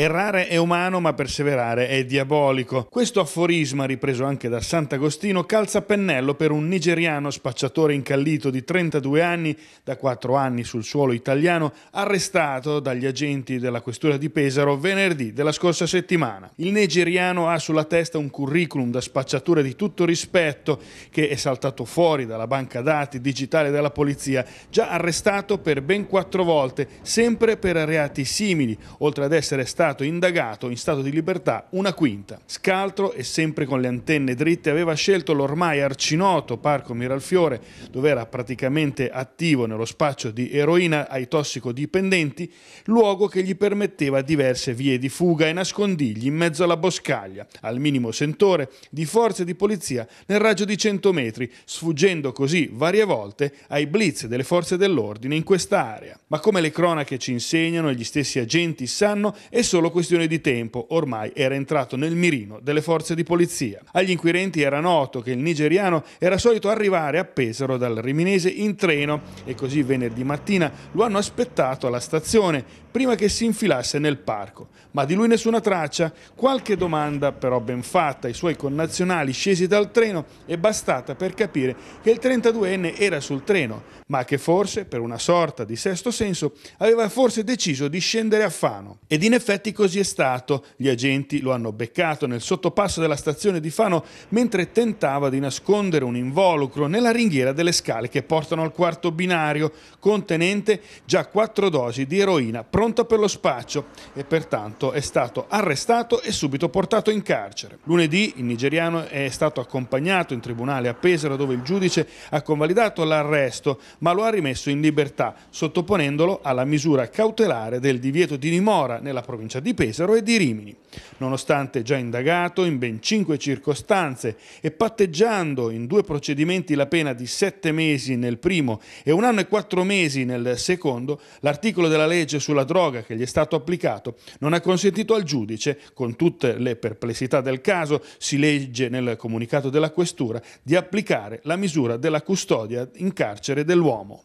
Errare è umano ma perseverare è diabolico. Questo aforisma, ripreso anche da Sant'Agostino, calza pennello per un nigeriano spacciatore incallito di 32 anni, da 4 anni sul suolo italiano, arrestato dagli agenti della questura di Pesaro venerdì della scorsa settimana. Il nigeriano ha sulla testa un curriculum da spacciatore di tutto rispetto che è saltato fuori dalla banca dati digitale della polizia, già arrestato per ben 4 volte, sempre per reati simili, oltre ad essere stato stato indagato in stato di libertà una quinta. Scaltro e sempre con le antenne dritte aveva scelto l'ormai arcinoto Parco Miralfiore, dove era praticamente attivo nello spaccio di eroina ai tossicodipendenti, luogo che gli permetteva diverse vie di fuga e nascondigli in mezzo alla boscaglia, al minimo sentore, di forze di polizia nel raggio di 100 metri, sfuggendo così varie volte ai blitz delle forze dell'ordine in quest'area. Ma come le cronache ci insegnano e gli stessi agenti sanno, è solo questione di tempo, ormai era entrato nel mirino delle forze di polizia. Agli inquirenti era noto che il nigeriano era solito arrivare a Pesaro dal Riminese in treno e così venerdì mattina lo hanno aspettato alla stazione prima che si infilasse nel parco. Ma di lui nessuna traccia, qualche domanda però ben fatta ai suoi connazionali scesi dal treno è bastata per capire che il 32enne era sul treno, ma che forse, per una sorta di sesto senso, aveva forse deciso di scendere a Fano. Ed in effetti effetti così è stato. Gli agenti lo hanno beccato nel sottopasso della stazione di Fano mentre tentava di nascondere un involucro nella ringhiera delle scale che portano al quarto binario, contenente già quattro dosi di eroina pronta per lo spaccio e pertanto è stato arrestato e subito portato in carcere. Lunedì il nigeriano è stato accompagnato in tribunale a Pesaro dove il giudice ha convalidato l'arresto ma lo ha rimesso in libertà sottoponendolo alla misura cautelare del divieto di dimora nella provincia provincia di Pesaro e di Rimini. Nonostante già indagato in ben cinque circostanze e patteggiando in due procedimenti la pena di sette mesi nel primo e un anno e quattro mesi nel secondo, l'articolo della legge sulla droga che gli è stato applicato non ha consentito al giudice, con tutte le perplessità del caso, si legge nel comunicato della questura, di applicare la misura della custodia in carcere dell'uomo.